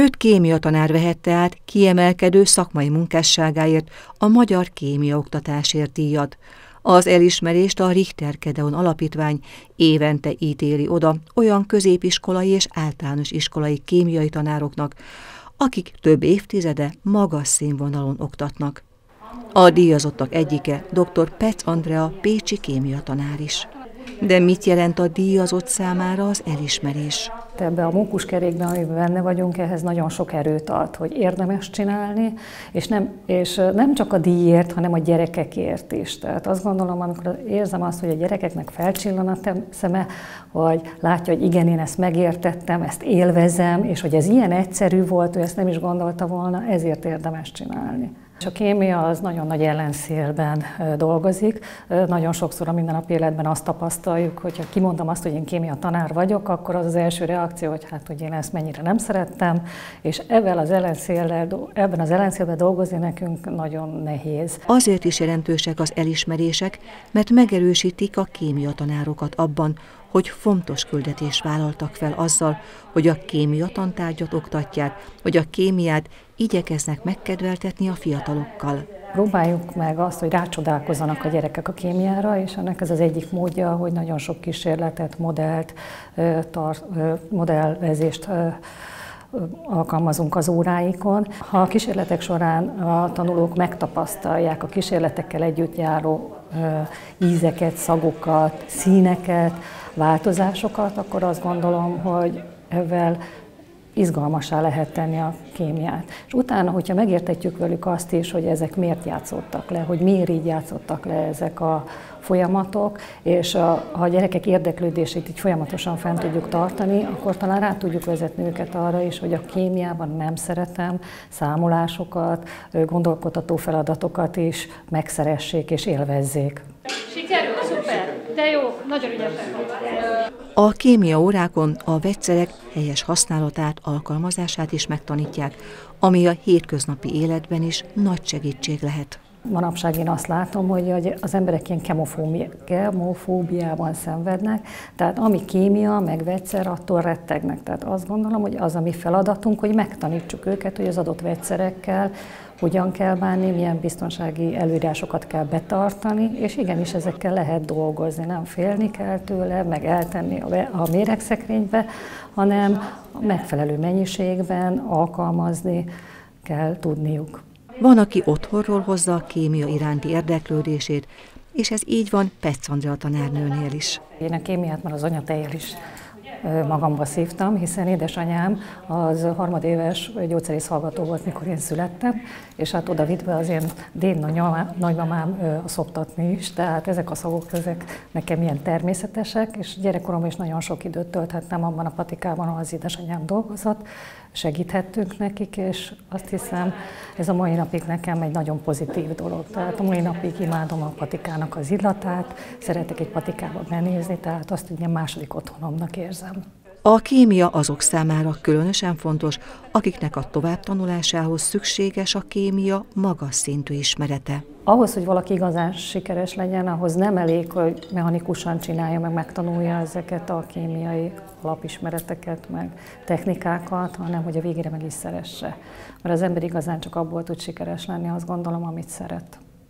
Őt kémia tanár vehette át kiemelkedő szakmai munkásságáért, a Magyar Kémia Oktatásért díjat. Az elismerést a Richter Kedeon Alapítvány évente ítéli oda olyan középiskolai és általános iskolai kémiai tanároknak, akik több évtizede magas színvonalon oktatnak. A díjazottak egyike dr. Pec Andrea Pécsi kémia tanár is. De mit jelent a díjazott számára az elismerés? Tehát ebbe a mókuskerékben, amiben benne vagyunk, ehhez nagyon sok erőt ad, hogy érdemes csinálni, és nem, és nem csak a díjért, hanem a gyerekekért is. Tehát azt gondolom, amikor érzem azt, hogy a gyerekeknek felcsillan a szeme, vagy látja, hogy igen, én ezt megértettem, ezt élvezem, és hogy ez ilyen egyszerű volt, ő ezt nem is gondolta volna, ezért érdemes csinálni. És a kémia az nagyon nagy ellenszélben dolgozik. Nagyon sokszor a mindennapi életben azt tapasztaljuk, hogyha kimondom azt, hogy én kémia tanár vagyok, akkor az az első reakció, hogy hát, hogy én ezt mennyire nem szerettem, és ebben az ellenszélben, ebben az ellenszélben dolgozni nekünk nagyon nehéz. Azért is jelentősek az elismerések, mert megerősítik a kémia tanárokat abban, hogy fontos küldetés vállaltak fel azzal, hogy a kémia tantárgyat oktatják, hogy a kémiát igyekeznek megkedveltetni a fiatalokkal. Próbáljuk meg azt, hogy rácsodálkozzanak a gyerekek a kémiára, és ennek ez az egyik módja, hogy nagyon sok kísérletet, modellt, tar, modellvezést alkalmazunk az óráikon. Ha a kísérletek során a tanulók megtapasztalják a kísérletekkel együtt járó ízeket, szagokat, színeket, változásokat, akkor azt gondolom, hogy ezzel izgalmasá lehet tenni a kémiát. És utána, hogyha megértetjük velük azt is, hogy ezek miért játszottak le, hogy miért így játszottak le ezek a folyamatok, és a, ha a gyerekek érdeklődését így folyamatosan fent tudjuk tartani, akkor talán rá tudjuk vezetni őket arra is, hogy a kémiában nem szeretem számolásokat, gondolkodható feladatokat is megszeressék és élvezzék. De jó, nagyon ügyesek A kémia órákon a vegyszerek helyes használatát, alkalmazását is megtanítják, ami a hétköznapi életben is nagy segítség lehet. Manapság én azt látom, hogy az emberek ilyen kemofóbiában szenvednek, tehát ami kémia, meg vegyszer, attól rettegnek. Tehát azt gondolom, hogy az a mi feladatunk, hogy megtanítsuk őket, hogy az adott vegyszerekkel hogyan kell bánni, milyen biztonsági előírásokat kell betartani, és igenis ezekkel lehet dolgozni, nem félni kell tőle, meg eltenni a méregszekrénybe, hanem megfelelő mennyiségben alkalmazni kell tudniuk. Van, aki otthonról hozza a kémia iránti érdeklődését, és ez így van Petsz Andrea tanárnőnél is. Én a kémiát már az anyatejjel is magamba szívtam, hiszen édesanyám az harmadéves gyógyszerész hallgató volt, mikor én születtem, és hát oda vitt be az én dén nagymamám a szoptatni is, tehát ezek a szagok, ezek nekem ilyen természetesek, és gyerekkoromban is nagyon sok időt tölthettem abban a patikában, ahol az édesanyám dolgozott, segíthettünk nekik, és azt hiszem, ez a mai napig nekem egy nagyon pozitív dolog. Tehát a mai napig imádom a patikának az illatát, szeretek egy patikába benézni, tehát azt ugye második otthonomnak érzem. A kémia azok számára különösen fontos, akiknek a továbbtanulásához szükséges a kémia magas szintű ismerete. Ahhoz, hogy valaki igazán sikeres legyen, ahhoz nem elég, hogy mechanikusan csinálja, meg megtanulja ezeket a kémiai alapismereteket, meg technikákat, hanem hogy a végére meg is szeresse. Mert az ember igazán csak abból tud sikeres lenni, azt gondolom, amit szeret.